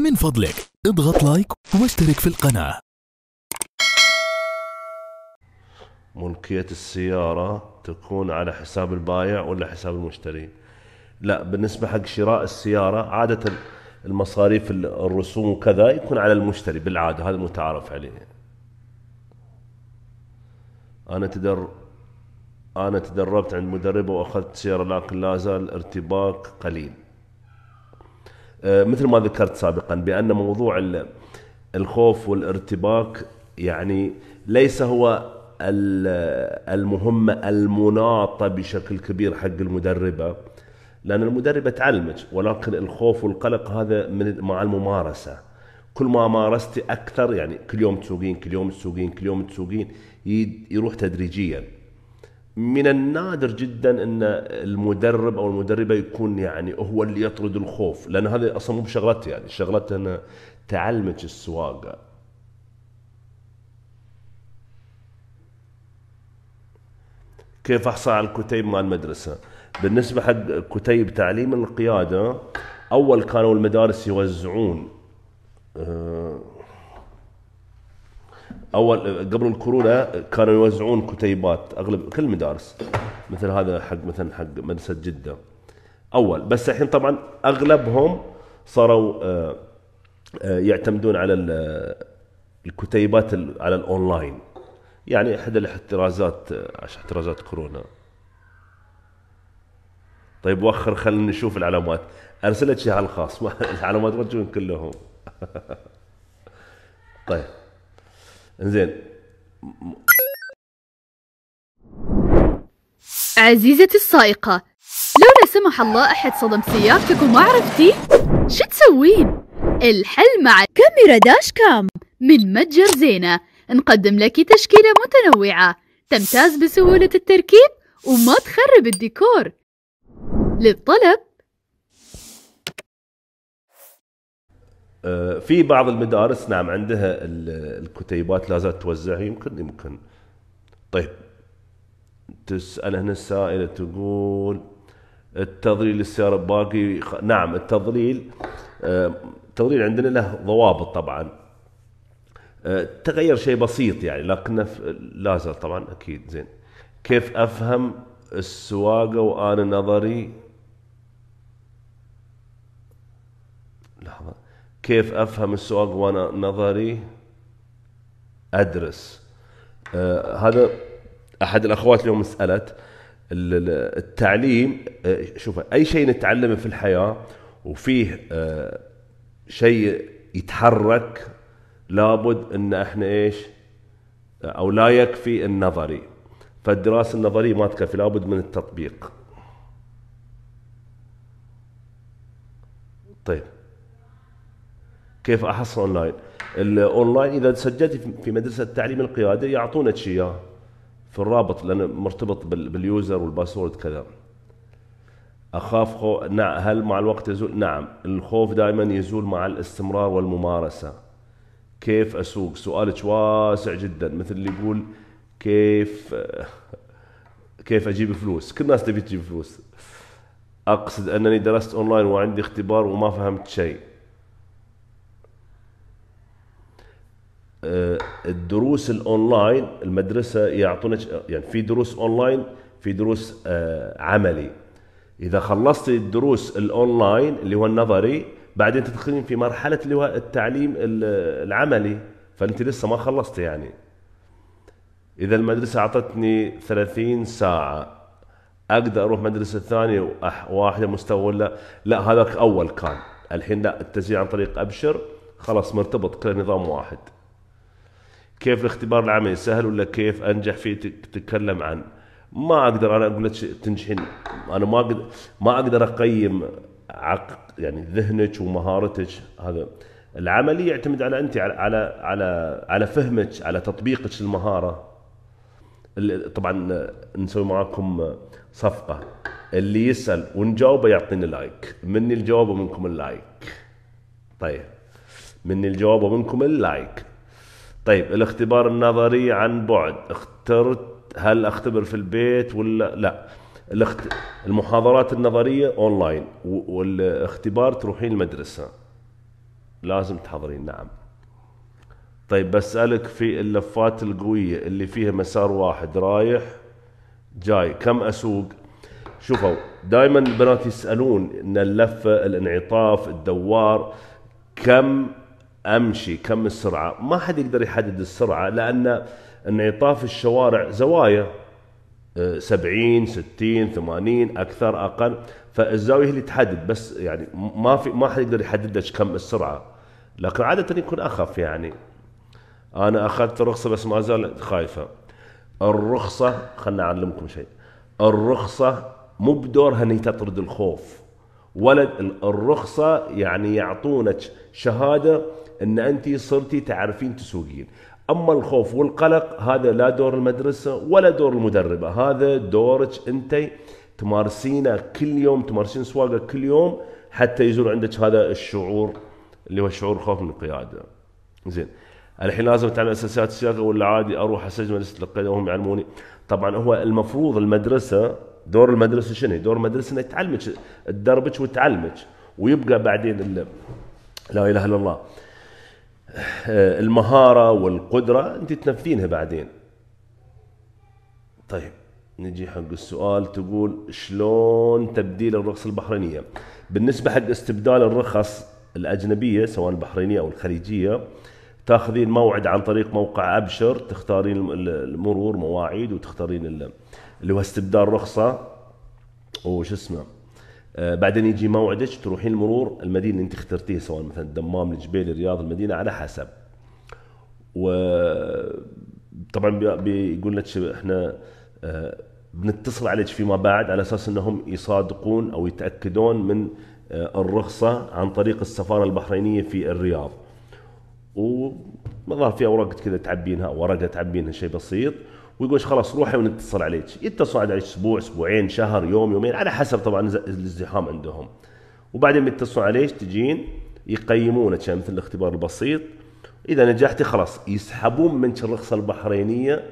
من فضلك اضغط لايك واشترك في القناة ملكية السيارة تكون على حساب البائع ولا حساب المشتري لا بالنسبة حق شراء السيارة عادة المصاريف الرسوم وكذا يكون على المشتري بالعادة هذا المتعارف عليه أنا تدر أنا تدربت عند مدربة وأخذت سيارة لكن لا زال ارتباك قليل آه، مثل ما ذكرت سابقا بأن موضوع الخوف والارتباك يعني ليس هو المهمة المناطة بشكل كبير حق المدربة لأن المدربة تعلمك ولكن الخوف والقلق هذا من مع الممارسة كل ما مارستي أكثر يعني كل يوم تسوقين كل يوم تسوقين كل يوم تسوقين يروح تدريجياً من النادر جدا ان المدرب او المدربه يكون يعني هو اللي يطرد الخوف لان هذا اصلا مو بشغلته يعني شغلته انه تعلمك السواقه كيف احصل على الكتيب مال المدرسه بالنسبه حق كتيب تعليم القياده اول كانوا المدارس يوزعون أه اول قبل الكورونا كانوا يوزعون كتيبات اغلب كل المدارس مثل هذا حق مثلا حق مدرسه جده اول بس الحين طبعا اغلبهم صاروا آه، آه، يعتمدون على الكتيبات على الاونلاين يعني احد الاحترازات آه، احترازات كورونا طيب وخر خلينا نشوف العلامات ارسلت شيء على الخاص العلامات رجون كلهم طيب انزين عزيزتي السائقة لو لا سمح الله أحد صدم سيارتك وما عرفتي شو تسوين؟ الحل مع كاميرا داش كام من متجر زينة نقدم لك تشكيلة متنوعة تمتاز بسهولة التركيب وما تخرب الديكور للطلب آه، في بعض المدارس نعم عندها الكتيبات لا زالت توزعها يمكن يمكن طيب تسال هنا السائله تقول التضليل السيارة باقي نعم التضليل التضليل آه، عندنا له ضوابط طبعا آه، تغير شيء بسيط يعني لكن لا زال طبعا اكيد زين كيف افهم السواقه وانا نظري كيف افهم السوق وانا نظري ادرس آه هذا احد الاخوات اليوم سالت التعليم آه شوف اي شيء نتعلمه في الحياه وفيه آه شيء يتحرك لابد ان احنا ايش او لا يكفي النظري فالدراسه النظريه ما تكفي لابد من التطبيق طيب كيف احصل اونلاين الاونلاين اذا سجلت في مدرسه التعليم القيادي يعطونك اياه في الرابط لانه مرتبط باليوزر والباسورد كذا اخاف خو... نعم هل مع الوقت يزول نعم الخوف دائما يزول مع الاستمرار والممارسه كيف اسوق سؤالك واسع جدا مثل اللي يقول كيف كيف اجيب فلوس كل الناس تبي تجيب فلوس اقصد انني درست اونلاين وعندي اختبار وما فهمت شيء آه، الدروس الاونلاين المدرسه يعطونك يعني في دروس اونلاين في دروس آه، عملي اذا خلصت الدروس الاونلاين اللي هو النظري بعدين تدخلين في مرحله اللي هو التعليم العملي فانت لسه ما خلصت يعني اذا المدرسه اعطتني 30 ساعه اقدر اروح مدرسه ثانيه واحده مستوى ولا لا هذاك اول كان الحين لا التسجيل عن طريق ابشر خلاص مرتبط كل نظام واحد كيف الاختبار العملي سهل ولا كيف انجح فيه تتكلم عن ما اقدر انا اقول لك تنجحين انا ما اقدر ما اقدر اقيم عق يعني ذهنك ومهارتك هذا العملي يعتمد على انت على على على, على فهمك على تطبيقك للمهاره طبعا نسوي معاكم صفقه اللي يسال ونجاوبه يعطيني لايك مني الجواب ومنكم اللايك طيب مني الجواب ومنكم اللايك طيب الاختبار النظري عن بعد اخترت هل اختبر في البيت ولا لا الاخت... المحاضرات النظريه اونلاين والاختبار تروحين المدرسه لازم تحضرين نعم طيب بسالك في اللفات القويه اللي فيها مسار واحد رايح جاي كم اسوق شوفوا دائما البنات يسالون ان اللفه الانعطاف الدوار كم امشي كم السرعه ما حد يقدر يحدد السرعه لان انعطاف الشوارع زوايا 70 60 80 اكثر اقل فالزاويه هي اللي تحدد بس يعني ما في ما حد يقدر يحدد لك كم السرعه لكن عاده يكون اخف يعني انا اخذت رخصه بس ما زالت خايفه الرخصه خلنا اعلمكم شيء الرخصه مو بدورها ان تطرد الخوف ولد الرخصه يعني يعطونك شهاده ان انت صرتي تعرفين تسوقين اما الخوف والقلق هذا لا دور المدرسه ولا دور المدربه هذا دورك انت تمارسينه كل يوم تمارسين سواقه كل يوم حتى يزول عندك هذا الشعور اللي هو شعور خوف من القياده زين الحين لازم اتعلم اساسيات السياقه ولا عادي اروح اسجل مدرسه القياده وهم يعلموني طبعا هو المفروض المدرسه دور المدرسه شنو دور المدرسه انها تعلمك تدربك وتعلمك ويبقى بعدين لا اله الا الله آه، المهارة والقدرة أنت تنفينها بعدين طيب نجي حق السؤال تقول شلون تبديل الرخص البحرينية بالنسبة حق استبدال الرخص الأجنبية سواء البحرينية أو الخليجية تاخذين موعد عن طريق موقع أبشر تختارين المرور مواعيد وتختارين اللي هو استبدال رخصة وش اسمه آه، بعدين يجي موعدك تروحين المرور المدينه اللي انت اخترتيها سواء مثلا الدمام الجبيل الرياض المدينه على حسب وطبعا بيقول لك احنا آه، بنتصل عليك فيما بعد على اساس انهم يصادقون او يتاكدون من آه، الرخصه عن طريق السفاره البحرينيه في الرياض وظهر في اوراق كذا تعبينها ورقه تعبينها شيء بسيط ويقول خلاص روحي ونتصل عليك يتصل عليك اسبوع اسبوعين شهر يوم يومين على حسب طبعا الازدحام عندهم وبعدين يتصلون عليك تجين يقيمونك مثل الاختبار البسيط اذا نجحتي خلاص يسحبون منك الرخصه البحرينيه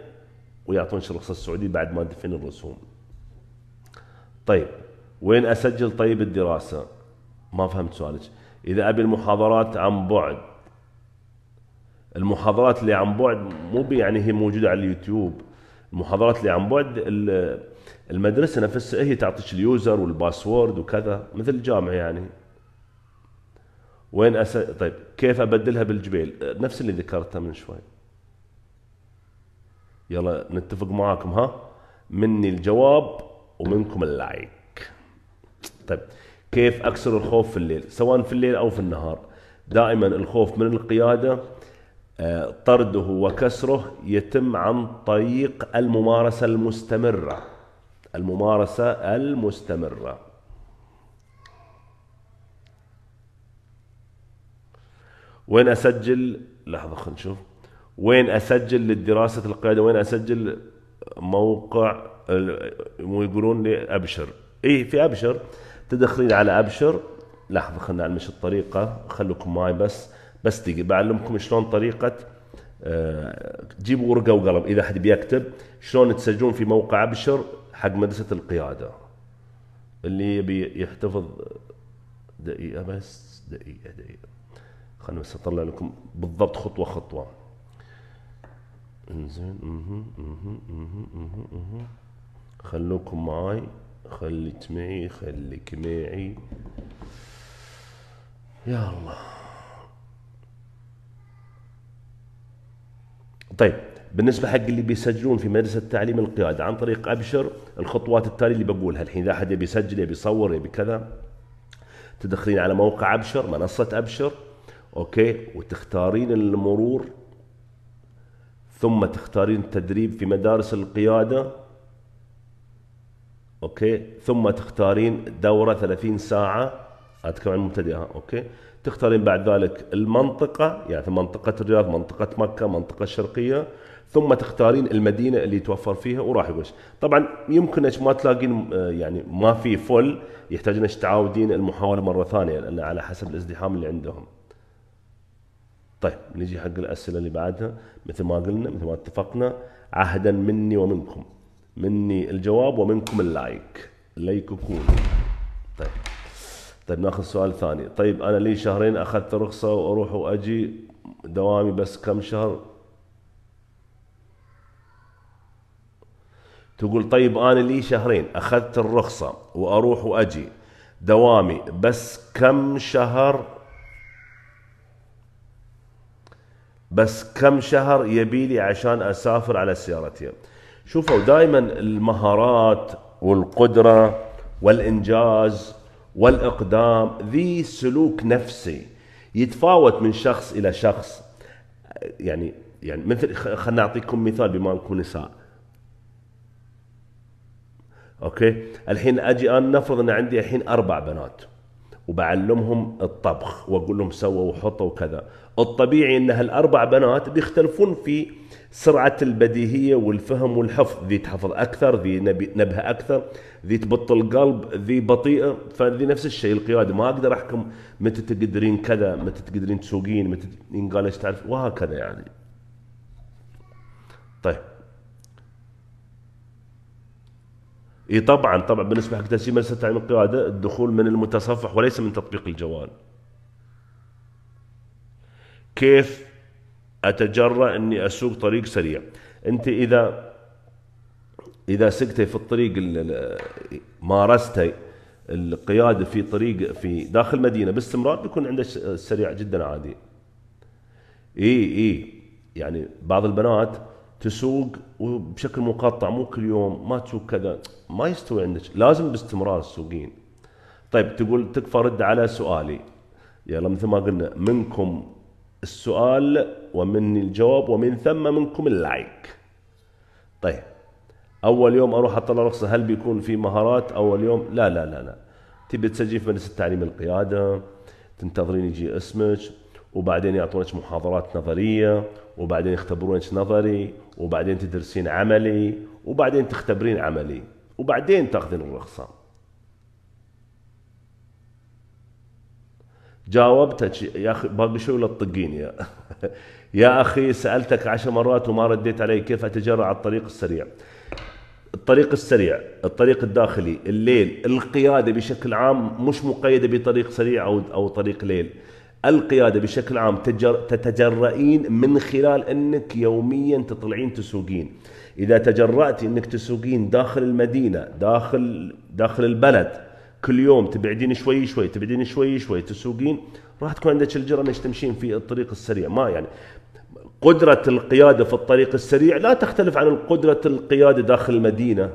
ويعطونك الرخصه السعوديه بعد ما تدفعين الرسوم طيب وين اسجل طيب الدراسه ما فهمت سؤالك اذا ابي المحاضرات عن بعد المحاضرات اللي عن بعد مو يعني هي موجوده على اليوتيوب المحاضرات اللي عن بعد المدرسه نفسها هي تعطيك اليوزر والباسورد وكذا مثل الجامعه يعني وين أس... طيب كيف ابدلها بالجبيل نفس اللي ذكرته من شوي يلا نتفق معاكم ها مني الجواب ومنكم اللايك طيب كيف اكسر الخوف في الليل سواء في الليل او في النهار دائما الخوف من القياده طرده وكسره يتم عن طريق الممارسة المستمرة الممارسة المستمرة وين أسجل لحظة خلينا نشوف وين أسجل لدراسة القيادة وين أسجل موقع ويقولون لي أبشر إيه في أبشر تدخلين على أبشر لحظة خلينا نعلمش الطريقة خلوكم معي بس بس بعلمكم شلون طريقه آه، جيبوا ورقه وقلم اذا حد بيكتب شلون تسجلون في موقع ابشر حق مدرسه القياده اللي يبي يحتفظ دقيقه بس دقيقه دقيقه خلنا بس اطلع لكم بالضبط خطوه خطوه انزين اها اها اها اها خلوكم معاي خليك معي خليك معي يا الله طيب بالنسبة حق اللي بيسجلون في مدرسة تعليم القيادة عن طريق أبشر الخطوات التالية اللي بقولها الحين إذا أحد يبي يسجل يبي يصور يبي كذا تدخلين على موقع أبشر منصة أبشر أوكي وتختارين المرور ثم تختارين التدريب في مدارس القيادة أوكي ثم تختارين دورة 30 ساعة اتكلم عن المبتدئه اوكي تختارين بعد ذلك المنطقه يعني منطقه الرياض منطقه مكه منطقه الشرقيه ثم تختارين المدينه اللي توفر فيها وراح يقول طبعا يمكن ما تلاقين آه، يعني ما في فل يحتاج انك تعاودين المحاوله مره ثانيه لان على حسب الازدحام اللي عندهم طيب نجي حق الاسئله اللي بعدها مثل ما قلنا مثل ما اتفقنا عهدا مني ومنكم مني الجواب ومنكم اللايك ليككون طيب طيب ناخذ سؤال ثاني طيب انا لي شهرين اخذت رخصه واروح واجي دوامي بس كم شهر تقول طيب انا لي شهرين اخذت الرخصه واروح واجي دوامي بس كم شهر بس كم شهر يبي لي عشان اسافر على سيارتي شوفوا دائما المهارات والقدره والانجاز والإقدام ذي سلوك نفسي يتفاوت من شخص إلى شخص يعني يعني مثل خلنا أعطيكم مثال بما نكون نساء أوكي الحين أجي أنا نفرض أن عندي الحين أربع بنات وبعلمهم الطبخ واقول لهم سووا وحطوا وكذا الطبيعي ان هالاربع بنات بيختلفون في سرعه البديهيه والفهم والحفظ ذي تحفظ اكثر ذي نبهه اكثر ذي تبطل قلب ذي بطيئه فذي نفس الشيء القياده ما اقدر احكم متى تقدرين كذا متى تقدرين تسوقين متى ينقال ايش تعرف وهكذا يعني طيب اي طبعا طبعا بالنسبه حق تسجيل مجلس تعليم القياده الدخول من المتصفح وليس من تطبيق الجوال كيف اتجرا اني اسوق طريق سريع انت اذا اذا سقتي في الطريق مارستي القياده في طريق في داخل المدينه باستمرار بيكون عندك سريع جدا عادي اي اي يعني بعض البنات تسوق وبشكل مقطع مو كل يوم ما تسوق كذا ما يستوي عندك لازم باستمرار السوقين طيب تقول تكفى رد على سؤالي يلا مثل ما قلنا منكم السؤال ومني الجواب ومن ثم منكم اللايك طيب اول يوم اروح اطلع رخصه هل بيكون في مهارات اول يوم لا لا لا لا تبي تسجل في مجلس التعليم القياده تنتظرين يجي اسمك وبعدين يعطونك محاضرات نظريه وبعدين يختبرونك نظري وبعدين تدرسين عملي وبعدين تختبرين عملي وبعدين تاخذين الرخصه جاوبتك يا اخي باقي شوي لا تطقين يا يا اخي سالتك عشر مرات وما رديت علي كيف اتجرى على الطريق السريع الطريق السريع الطريق الداخلي الليل القياده بشكل عام مش مقيده بطريق سريع او او طريق ليل القيادة بشكل عام تجر تتجرئين من خلال أنك يوميا تطلعين تسوقين إذا تجرأتي أنك تسوقين داخل المدينة داخل داخل البلد كل يوم تبعدين شوي شوي تبعدين شوي شوي تسوقين راح تكون عندك الجرأة انك تمشين في الطريق السريع ما يعني قدرة القيادة في الطريق السريع لا تختلف عن قدرة القيادة داخل المدينة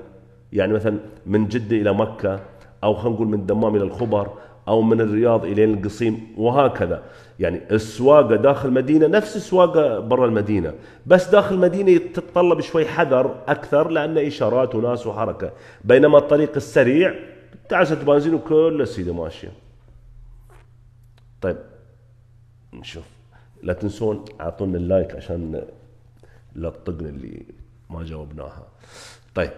يعني مثلا من جدة إلى مكة أو خلينا نقول من الدمام إلى الخبر أو من الرياض إلى القصيم وهكذا يعني السواقة داخل المدينه نفس السواقة برا المدينة بس داخل المدينه تتطلب شوي حذر أكثر لان إشارات وناس وحركة بينما الطريق السريع تعسة بنزين وكل السيدة ماشية طيب نشوف لا تنسون اعطونا اللايك عشان لا تطقن اللي ما جاوبناها طيب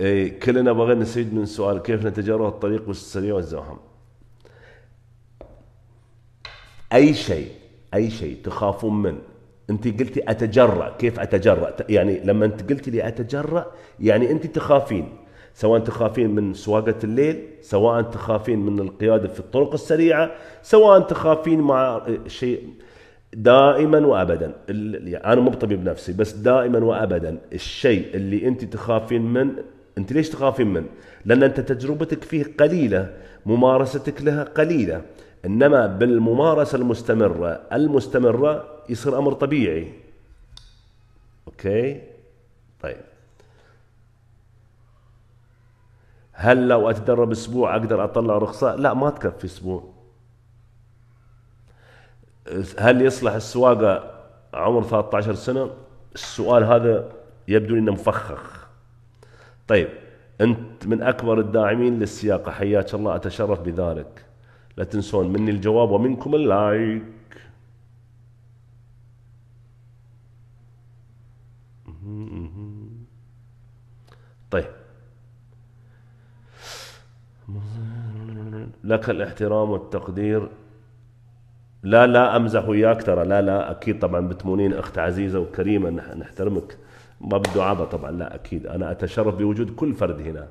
إيه كلنا بغينا نستفيد من سؤال كيف نتجاوز الطريق والسريع والزحام اي شيء اي شيء تخافون منه انت قلتي اتجرأ كيف اتجرأ يعني لما انت قلتي لي اتجرأ يعني انت تخافين سواء تخافين من سواقة الليل سواء تخافين من القيادة في الطرق السريعة سواء تخافين مع شيء دائما وابدا يعني انا مو بطبيب نفسي بس دائما وابدا الشيء اللي انت تخافين من انت ليش تخافين من لان انت تجربتك فيه قليله ممارستك لها قليله انما بالممارسه المستمره المستمره يصير امر طبيعي اوكي طيب هل لو اتدرب اسبوع اقدر اطلع رخصه لا ما تكفي اسبوع هل يصلح السواقه عمر 13 سنه السؤال هذا يبدو انه مفخخ طيب انت من اكبر الداعمين للسياقه حياك الله اتشرف بذلك لا تنسون مني الجواب ومنكم اللايك طيب لك الاحترام والتقدير لا لا امزح وياك ترى لا لا اكيد طبعا بتمونين اخت عزيزه وكريمه نحترمك ما بده عبا طبعا لا اكيد انا اتشرف بوجود كل فرد هنا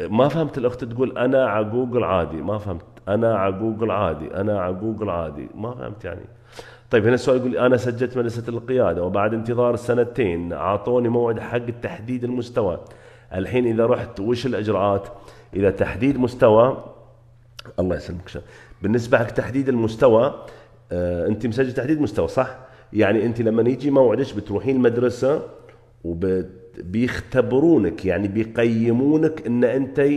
ما فهمت الاخت تقول انا على جوجل عادي ما فهمت انا على جوجل عادي انا على جوجل عادي ما فهمت يعني طيب هنا السؤال يقول انا سجلت مدرسه القياده وبعد انتظار سنتين اعطوني موعد حق تحديد المستوى الحين اذا رحت وش الاجراءات اذا تحديد مستوى الله يسلمك شا. بالنسبه حق تحديد المستوى آه انت مسجل تحديد مستوى صح يعني انت لما يجي موعدك بتروحين المدرسه وبت بيختبرونك يعني بيقيمونك ان انت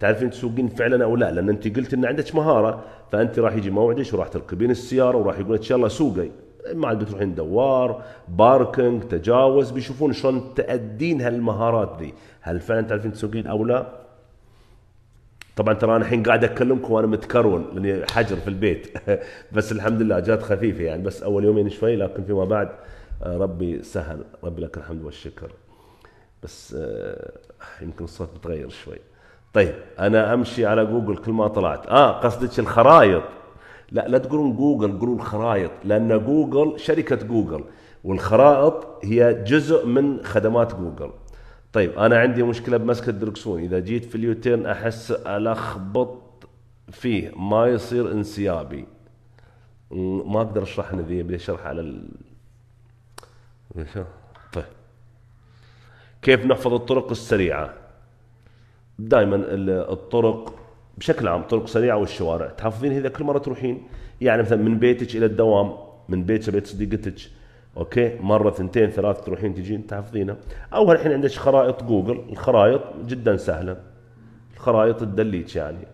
تعرفين تسوقين فعلا او لا لان انت قلت ان عندك مهاره فانت راح يجي موعدك وراح تركبين السياره وراح يقول ان شاء الله سوقي ما عاد بتروحين دوار باركنج تجاوز بيشوفون شلون تأدين هالمهارات ذي هل فعلا تعرفين تسوقين او لا طبعا ترى انا الحين قاعد اكلمكم وانا متكرون لاني حجر في البيت بس الحمد لله جات خفيفه يعني بس اول يومين شوي لكن فيما بعد آه، ربي سهل ربي لك الحمد والشكر بس آه، يمكن الصوت متغير شوي طيب انا امشي على جوجل كل ما طلعت اه قصدك الخرائط لا لا تقولون جوجل قولوا الخرائط لان جوجل شركه جوجل والخرائط هي جزء من خدمات جوجل طيب انا عندي مشكله بمسك الدركسون اذا جيت في اليوتيرن احس الخبط فيه ما يصير انسيابي ما اقدر اشرح ذي بدي اشرح على ال... كيف نحفظ الطرق السريعة دائما الطرق بشكل عام طرق سريعة والشوارع تحفظين هذا كل مرة تروحين يعني مثلا من بيتك إلى الدوام من بيتك لبيت صديقتك اوكي مره ثنتين ثلاث تروحين تجين تحفظينها او الحين عندك خرائط جوجل الخرائط جدا سهله الخرائط تدليك يعني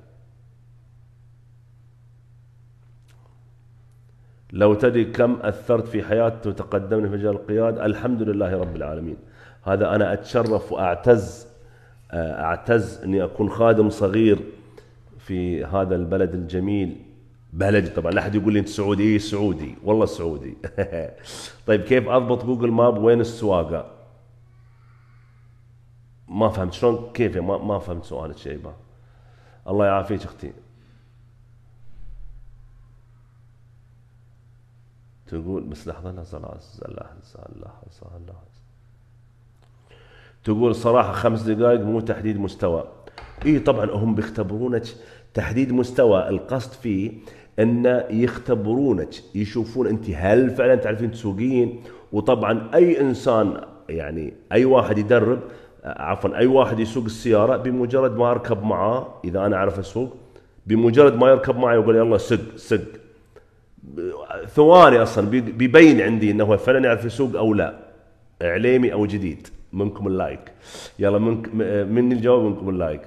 لو تدري كم اثرت في حياتي وتقدمني في مجال القياده الحمد لله رب العالمين هذا أنا أتشرف وأعتز آه، أعتز أني أكون خادم صغير في هذا البلد الجميل بلدي طبعا لا احد يقول لي انت سعودي اي سعودي والله سعودي طيب كيف اضبط جوجل ماب وين السواقه ما فهمت شلون كيف ما ما فهمت سؤالك شيبه الله يعافيك اختي تقول بس لحظه لا لحظه لحظه صلاه تقول صراحة خمس دقائق مو تحديد مستوى اي طبعا هم بيختبرونك تحديد مستوى القصد فيه ان يختبرونك يشوفون انت هل فعلا تعرفين تسوقين وطبعا اي انسان يعني اي واحد يدرب عفوا اي واحد يسوق السياره بمجرد ما اركب معاه اذا انا اعرف اسوق بمجرد ما يركب معي ويقول يلا سق سق ثواني اصلا بيبين عندي انه فعلا يعرف يسوق او لا عليمي او جديد منكم اللايك يلا منك آه، مني الجواب منكم اللايك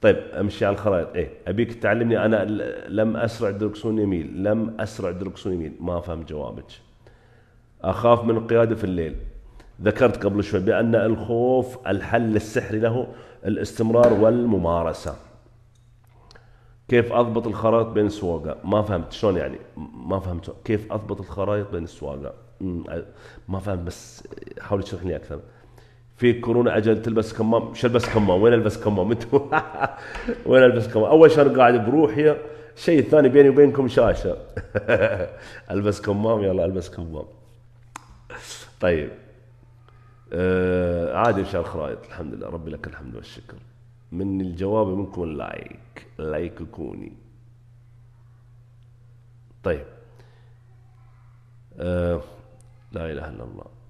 طيب امشي على الخرائط ايه ابيك تعلمني انا لم اسرع دركسون يميل لم اسرع دركسون يميل ما فهم جوابك اخاف من القياده في الليل ذكرت قبل شوي بان الخوف الحل السحري له الاستمرار والممارسه كيف اضبط الخرائط بين السواقه ما فهمت شلون يعني ما فهمت كيف اضبط الخرائط بين السواقه ما فهمت بس حاول تشرح لي اكثر في كورونا اجل تلبس كمام شو البس كمام وين البس كمام انتم وين البس كمام اول شيء انا قاعد بروحي الشيء الثاني بيني وبينكم شاشه البس كمام يلا البس كمام طيب آه عادي مشى الخرائط الحمد لله ربي لك الحمد والشكر من الجواب منكم اللايك لايك كوني طيب آه لا اله الا الله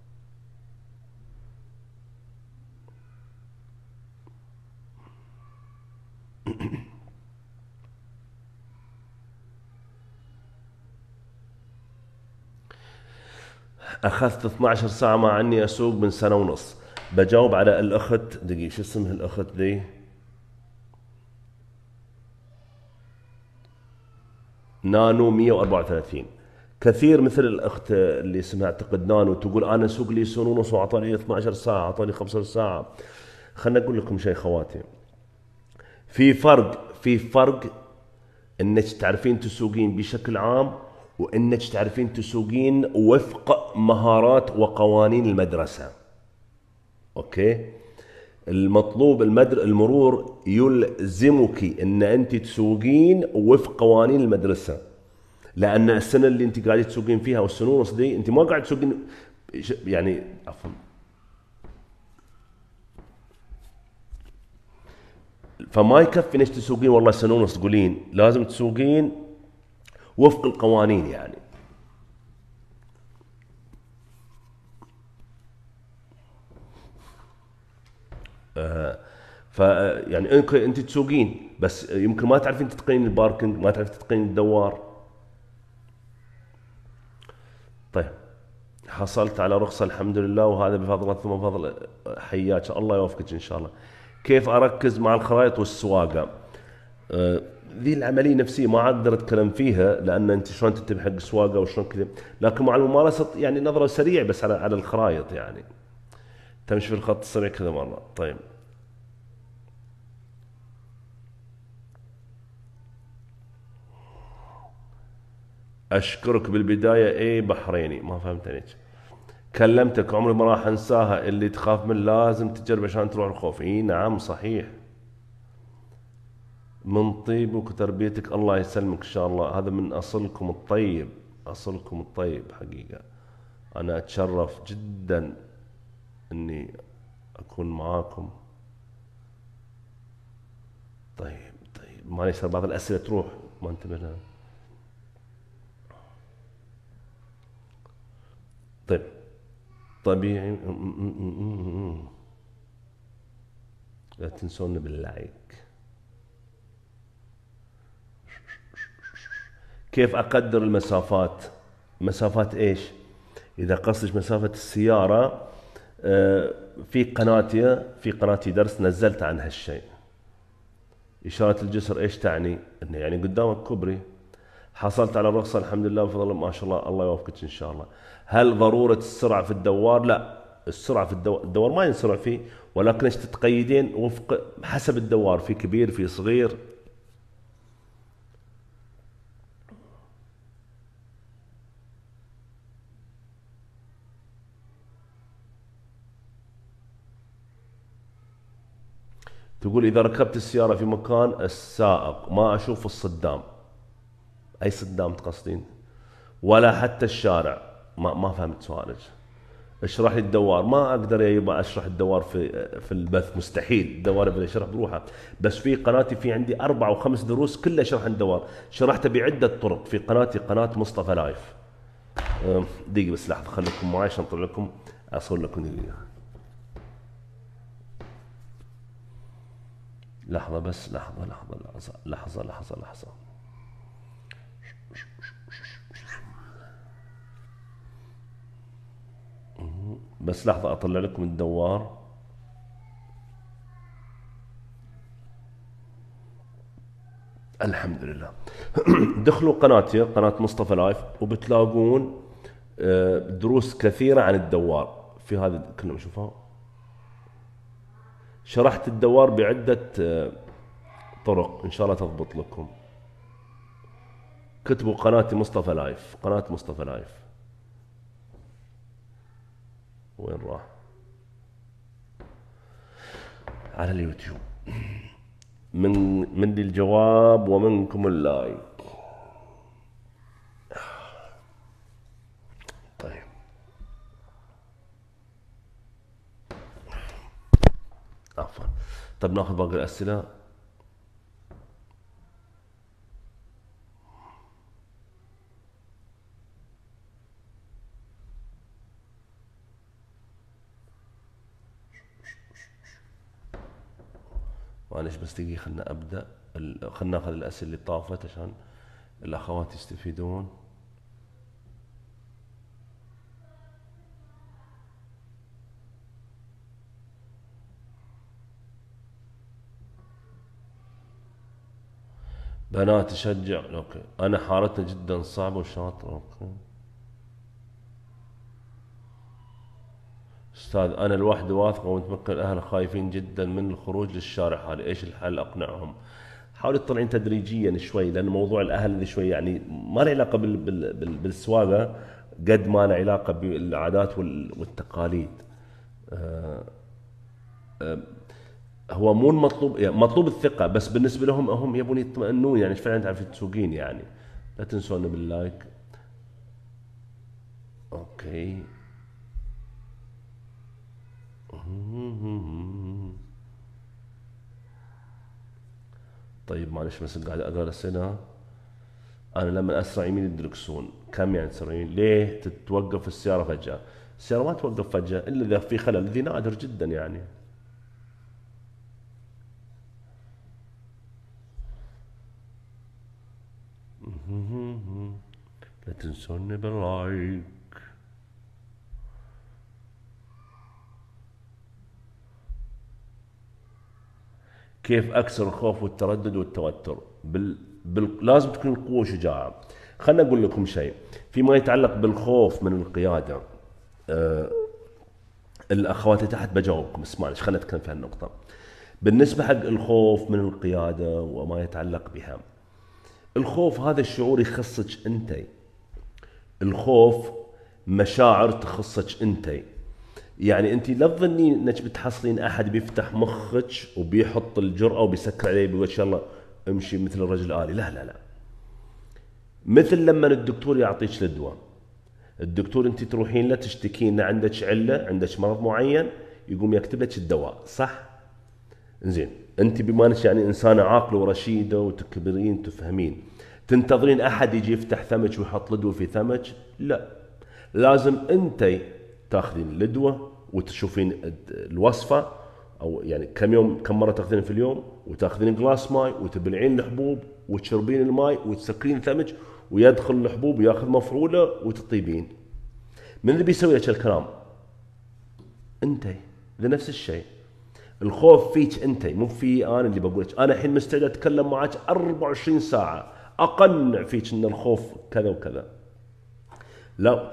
اخذت 12 ساعه مع اني اسوق من سنه ونص بجاوب على الاخت دقيقه شو اسمها الاخت دي نانو 134 كثير مثل الاخت اللي اسمها اعتقد نانو تقول انا اسوق لي سنه ونص واعطاني 12 ساعه اعطاني 15 ساعه خلنا اقول لكم شيء خواتي في فرق في فرق انك تعرفين تسوقين بشكل عام وانك تعرفين تسوقين وفق مهارات وقوانين المدرسه اوكي المطلوب المدر المرور يلزمك ان انت تسوقين وفق قوانين المدرسه لان السنه اللي انت قاعده تسوقين فيها والسنون ونص دي انت ما قاعد تسوقين يعني عفوا فما يكفي انك تسوقين والله سنه ونص تقولين لازم تسوقين وفق القوانين يعني آه ف يعني انت تسوقين بس يمكن ما تعرفين تتقين الباركنج ما تعرفين تتقين الدوار طيب حصلت على رخصه الحمد لله وهذا بفضل ثم بفضل حياك الله يوفقك ان شاء الله كيف اركز مع الخرائط والسواقه أه، ذي العمليه نفسيه ما اقدر اتكلم فيها لان انت شلون تتبع حق السواقه وشلون كذا لكن مع الممارسه يعني نظره سريع بس على على الخرائط يعني تمشي في الخط السريع كذا مره طيب اشكرك بالبدايه اي بحريني ما فهمت عليك كلمتك عمري ما راح انساها اللي تخاف من لازم تجرب عشان تروح الخوف اي نعم صحيح من طيبك وتربيتك الله يسلمك ان شاء الله هذا من اصلكم الطيب اصلكم الطيب حقيقه انا اتشرف جدا اني اكون معاكم طيب طيب ما يصير بعض الاسئله تروح ما انتبهنا طيب طبيعي لا تنسون باللايك كيف اقدر المسافات مسافات ايش اذا قصدك مسافه السياره آه، في قناتي في قناتي درس نزلت عن هالشيء اشاره الجسر ايش تعني انه يعني قدامك كوبري حصلت على الرخصه الحمد لله بفضل ما شاء الله الله يوفقك ان شاء الله هل ضروره السرعه في الدوار لا السرعه في الدوار, الدوار ما ينسرع فيه ولكن ايش تتقيدين وفق حسب الدوار في كبير في صغير تقول اذا ركبت السياره في مكان السائق ما اشوف الصدام اي صدام تقصدين ولا حتى الشارع ما ما فهمت سؤالك اشرح لي الدوار ما اقدر يا يبا اشرح الدوار في في البث مستحيل الدوار بلا شرح بروحه بس في قناتي في عندي اربع وخمس دروس كلها شرح عن الدوار شرحته بعده طرق في قناتي قناه مصطفى لايف دقيقه بس لحظه خليكم معي عشان اطلع لكم اصور لكم دقيقه لحظه بس لحظه لحظه لحظه لحظه لحظه, لحظة. بس لحظة أطلع لكم الدوار الحمد لله دخلوا قناتي قناة مصطفى لايف وبتلاقون آه، دروس كثيرة عن الدوار في هذا كنا نشوفها شرحت الدوار بعدة آه، طرق إن شاء الله تضبط لكم كتبوا قناتي مصطفى لايف قناة مصطفى لايف وين راح على اليوتيوب من مني الجواب ومنكم اللايك طيب عفوا طيب ناخذ باقي الاسئله معلش بس دقيقه خلنا ابدا خلنا ناخذ الاسئله اللي طافت عشان الاخوات يستفيدون بنات تشجع اوكي انا حارتنا جدا صعبه وشاطره اوكي استاذ انا لوحدي واثقه ومتمكن الاهل خايفين جدا من الخروج للشارع هذا ايش الحل اقنعهم حاولي تطلعين تدريجيا شوي لان موضوع الاهل ذي شوي يعني ما له علاقه بال بال بال بالسواقه قد ما له علاقه بالعادات والتقاليد أه أه هو مو المطلوب يعني مطلوب الثقه بس بالنسبه لهم هم يبون يطمئنون يعني فعلا تعرفين تسوقين يعني لا تنسون باللايك اوكي طيب معلش بس قاعد اقرا السنه انا لما اسرع يمين الدركسون كم يعني تسرع يمين؟ ليه تتوقف السياره فجاه؟ السياره ما توقف فجاه الا اذا في خلل ذي نادر جدا يعني لا تنسوني باللايك كيف اكسر الخوف والتردد والتوتر بال... بال... لازم تكون قوه شجاعه خلنا اقول لكم شيء فيما يتعلق بالخوف من القياده آه... الاخوات تحت بجاوبكم اسمع ايش خلنا نتكلم في هالنقطه بالنسبه حق الخوف من القياده وما يتعلق بها الخوف هذا الشعور يخصك انت الخوف مشاعر تخصك انت يعني انت لا تظني انك بتحصلين احد بيفتح مخك وبيحط الجرأه وبيسكر عليه بيقول ان شاء الله امشي مثل الرجل الالي لا لا لا مثل لما الدكتور يعطيك الدواء الدكتور انت تروحين له تشتكين عندك عله عندك مرض معين يقوم يكتب لك الدواء صح زين انت بما انك يعني انسانه عاقله ورشيده وتكبرين تفهمين تنتظرين احد يجي يفتح ثمك ويحط لدو في ثمك لا لازم انت تاخذين لدوه وتشوفين الوصفه او يعني كم يوم كم مره تاخذين في اليوم وتاخذين جلاس ماي وتبلعين الحبوب وتشربين الماي وتسكرين ثمج ويدخل الحبوب وياخذ مفعوله وتطيبين من اللي بيسوي لك الكلام؟ انت ذا نفس الشيء الخوف فيك انت مو في انا اللي بقول لك انا الحين مستعد اتكلم معك 24 ساعه اقنع فيك ان الخوف كذا وكذا لا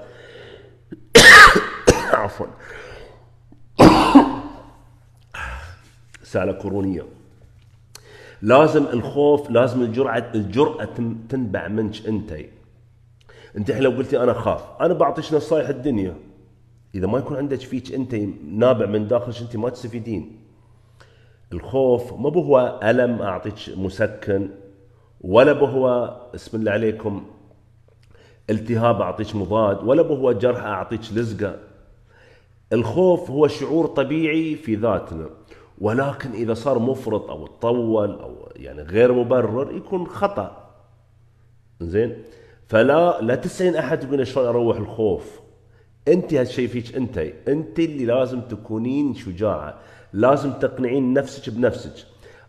عفوا رسالة كورونية لازم الخوف لازم الجرعة الجرأة تنبع منك انت انت لو قلتي انا خاف انا بعطيش نصايح الدنيا اذا ما يكون عندك فيك انت نابع من داخلك انت ما تستفيدين الخوف ما بهو الم اعطيك مسكن ولا بهو بسم الله عليكم التهاب اعطيك مضاد ولا بهو جرح اعطيك لزقه الخوف هو شعور طبيعي في ذاتنا ولكن إذا صار مفرط أو تطول أو يعني غير مبرر يكون خطأ زين فلا لا تسعين أحد تقول شلون أروح الخوف أنت هالشيء فيك أنت أنت اللي لازم تكونين شجاعة لازم تقنعين نفسك بنفسك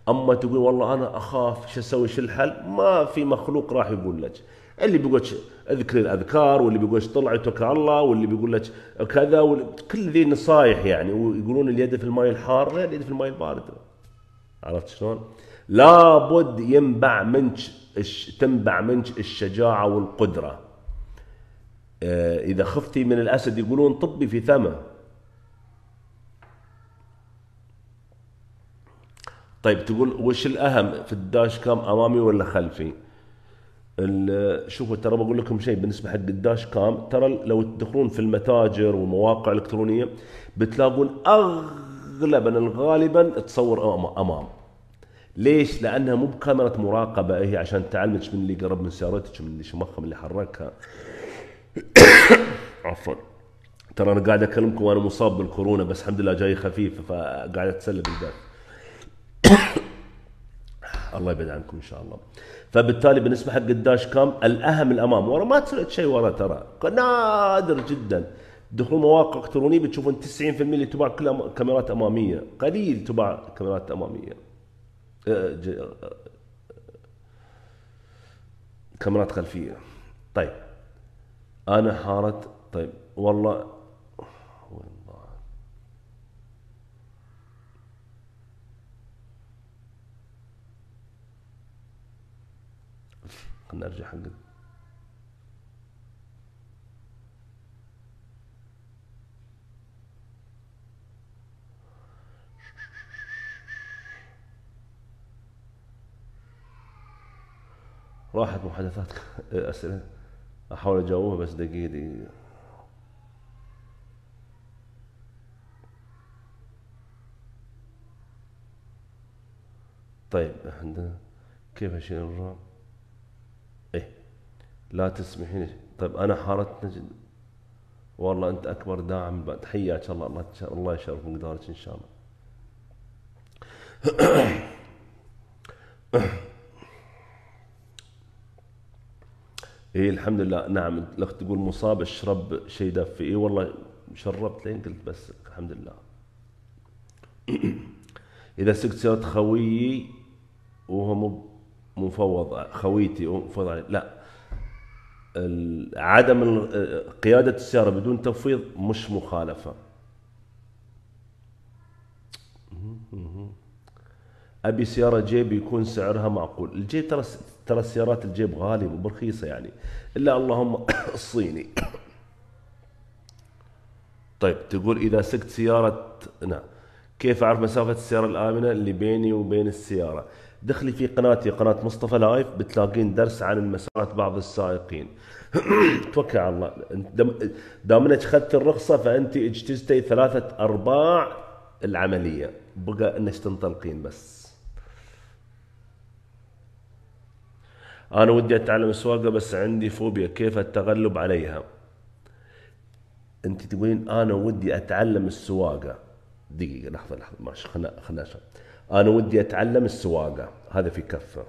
أما تقول والله أنا أخاف شو أسوي شو الحل ما في مخلوق راح يقول لك اللي بيقولش اذكر الاذكار واللي بيقولش طلع توكل على الله واللي بيقول لك كذا كل ذي نصايح يعني ويقولون اليد في الماء الحار غير اليد في الماء البارد عرفت شلون؟ لابد ينبع منك تنبع منك الشجاعه والقدره آه، اذا خفتي من الاسد يقولون طبي في ثمه طيب تقول وش الاهم في الداش كام امامي ولا خلفي؟ شوفوا ترى بقول لكم شيء بالنسبه حق الداش كام ترى لو تدخلون في المتاجر ومواقع الكترونيه بتلاقون اغلبا غالبا تصور امام ليش؟ لانها مو بكاميرا مراقبه هي إيه، عشان تعلمك من اللي قرب من سيارتك من اللي شمخها من اللي حركها عفوا ترى انا قاعد اكلمكم وانا مصاب بالكورونا بس الحمد لله جاي خفيف فقاعد اتسلى بالبث الله يبعد عنكم ان شاء الله فبالتالي بالنسبه حق الداش كام الاهم الامام ورا ما تسرق شيء ورا ترى نادر جدا تدخلون مواقع الكترونيه بتشوفون 90% اللي تباع كلها كاميرات اماميه قليل تباع كاميرات اماميه أه، أه، كاميرات خلفيه طيب انا حارت طيب والله كنا نرجع حقنا راحت محادثاتك أسئلة أحاول أجاوبها بس دقيقة دقيقة طيب عندنا كيف اشيل الرعب إيه لا تسمحين طيب أنا حارتنا جدا والله أنت أكبر داعم تحياك الله الله الله يشرف مقدارك إن شاء الله اي الحمد لله نعم الاخت تقول مصاب اشرب شيء دافئ اي والله شربت لين قلت بس الحمد لله اذا سكت سيارة خويي وهو مو مفوض خويتي مفوض علي لا عدم قيادة السيارة بدون تفويض مش مخالفة أبي سيارة جيب يكون سعرها معقول الجيب ترى ترى السيارات الجيب غالية وبرخيصة يعني إلا اللهم الصيني طيب تقول إذا سقت سيارة نعم كيف أعرف مسافة السيارة الآمنة اللي بيني وبين السيارة دخلي في قناتي قناة مصطفى لايف بتلاقين درس عن مسارات بعض السائقين توكل على الله دام انك اخذت الرخصة فانت اجتزتي ثلاثة ارباع العملية بقى انك تنطلقين بس انا ودي اتعلم السواقة بس عندي فوبيا كيف التغلب عليها انت تقولين انا ودي اتعلم السواقة دقيقة لحظة لحظة ماشي خلنا خلنا انا ودي اتعلم السواقه هذا في كفه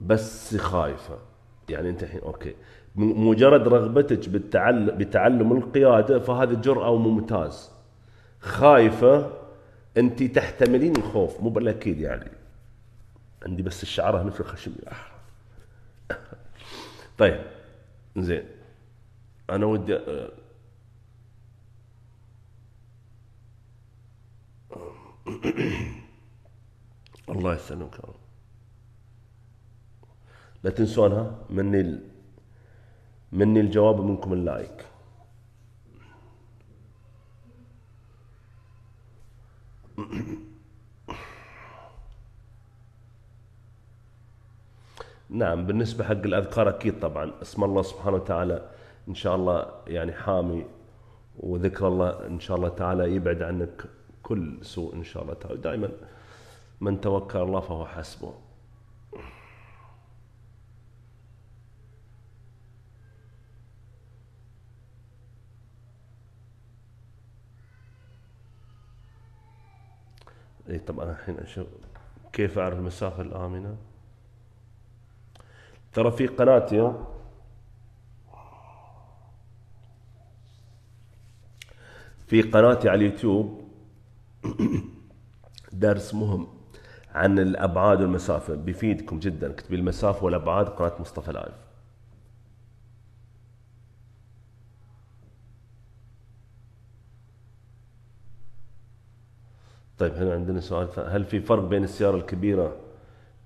بس خايفه يعني انت الحين اوكي مجرد رغبتك بالتعلم بتعلم القياده فهذه جراه وممتاز خايفه انت تحتملين الخوف مو بالاكيد يعني عندي بس الشعره هنا في الخشم طيب زين انا ودي الله يسلمك يا رب لا تنسون ها مني ال... مني الجواب ومنكم اللايك نعم بالنسبة حق الأذكار أكيد طبعا اسم الله سبحانه وتعالى إن شاء الله يعني حامي وذكر الله إن شاء الله تعالى يبعد عنك كل سوء إن شاء الله تعالى دائما من توكل الله فهو حسبه اي طبعا الحين اشوف كيف اعرف المسافه الامنه ترى في قناتي في قناتي على اليوتيوب درس مهم عن الابعاد والمسافه بيفيدكم جدا اكتبي المسافه والابعاد قناه مصطفى لايف طيب هنا عندنا سؤال هل في فرق بين السياره الكبيره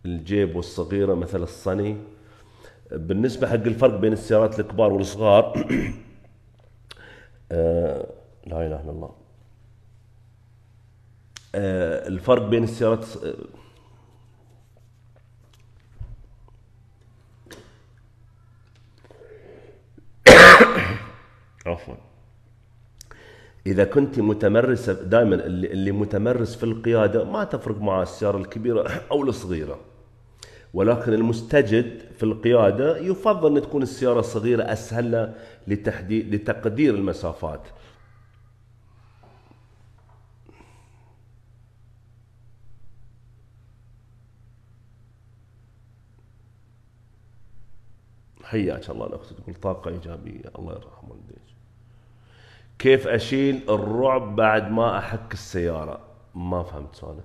الجيب والصغيره مثل الصني بالنسبه حق الفرق بين السيارات الكبار والصغار آه لا اله الا الله آه، الفرق بين السيارات آه، عفوا اذا كنت متمرسه دائما اللي, اللي متمرس في القياده ما تفرق معه السياره الكبيره او الصغيره ولكن المستجد في القياده يفضل ان تكون السياره الصغيره اسهل لتحديد لتقدير المسافات حياك الله الاخت تقول طاقه ايجابيه الله يرحم والديك كيف اشيل الرعب بعد ما احك السياره ما فهمت سؤالك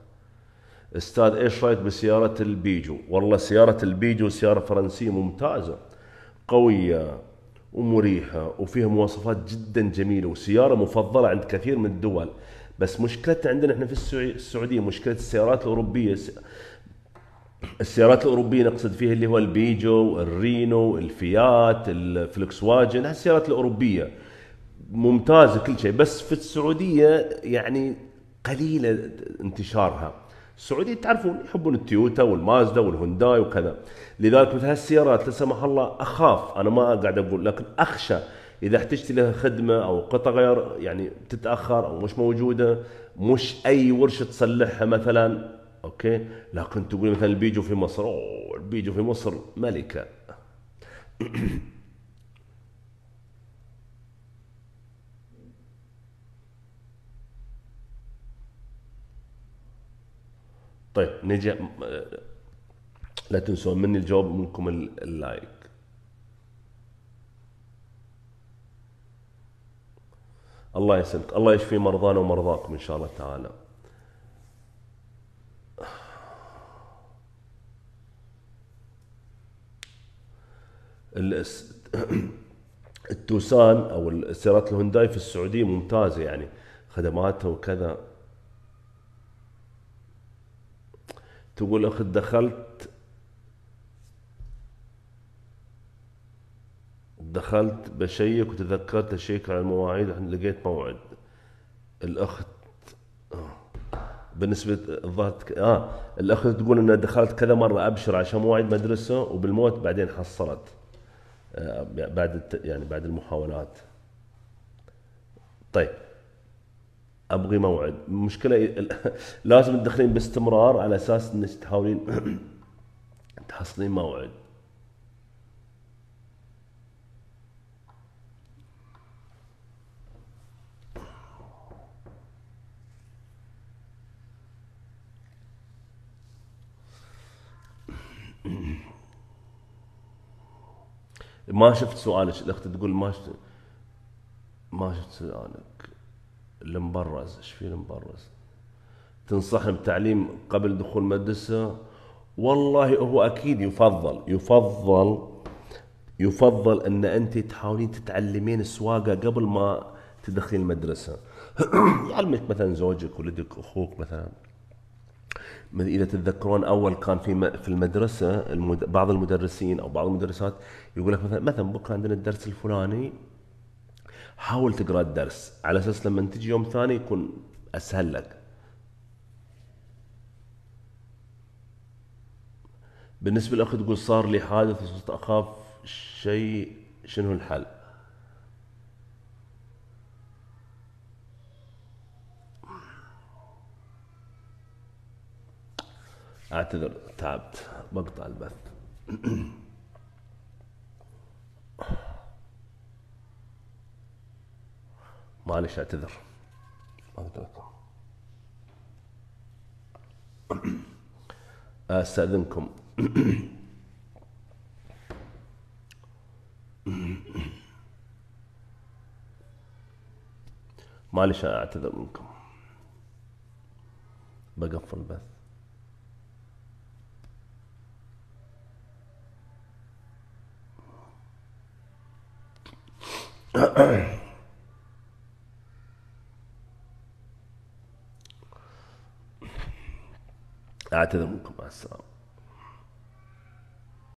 استاذ ايش رايك بسياره البيجو والله سياره البيجو سياره فرنسيه ممتازه قويه ومريحه وفيها مواصفات جدا جميله وسياره مفضله عند كثير من الدول بس مشكلتنا عندنا احنا في السعوديه مشكله السيارات الاوروبيه السيارات الاوروبيه نقصد فيها اللي هو البيجو الرينو الفيات الفلكس واجن هالسيارات الاوروبيه ممتازه كل شيء بس في السعوديه يعني قليله انتشارها السعوديين تعرفون يحبون التويوتا والمازدا والهونداي وكذا لذلك مثل هالسيارات لا سمح الله اخاف انا ما قاعد اقول لكن اخشى اذا احتجت لها خدمه او قطع غير يعني تتاخر او مش موجوده مش اي ورشه تصلحها مثلا اوكي لكن تقول مثلا بيجوا في مصر اوه بيجوا في مصر ملكه طيب نجي لا تنسون مني الجواب منكم اللايك الله يسلمك الله يشفي مرضانا ومرضاكم ان شاء الله تعالى التوسان او السيارات الهونداي في السعوديه ممتازه يعني خدماتها وكذا تقول اخت دخلت دخلت بشيك وتذكرت اشيك على المواعيد لقيت موعد الاخت آه، بالنسبه الضغط اه الاخت تقول انها دخلت كذا مره ابشر عشان مواعيد مدرسه وبالموت بعدين حصلت آه، بعد يعني بعد المحاولات طيب ابغي موعد المشكله لازم تدخلين باستمرار على اساس انك تحاولين تحصلين موعد ما شفت سؤالك الاخت تقول ما شفت ما شفت سؤالك المبرز ايش في المبرز؟ تنصحهم بتعليم قبل دخول مدرسه والله هو اكيد يفضل يفضل يفضل ان انت تحاولين تتعلمين السواقه قبل ما تدخلين المدرسه يعلمك مثلا زوجك ولدك اخوك مثلا اذا تتذكرون اول كان في في المدرسه المد... بعض المدرسين او بعض المدرسات يقول لك مثلا مثلا بكره عندنا الدرس الفلاني حاول تقرا الدرس على اساس لما تجي يوم ثاني يكون اسهل لك بالنسبه للاخ تقول صار لي حادث وصرت اخاف شيء شنو الحل؟ اعتذر تعبت بقطع البث معلش اعتذر ما استاذنكم معلش اعتذر منكم بقفل البث até tira muito massa.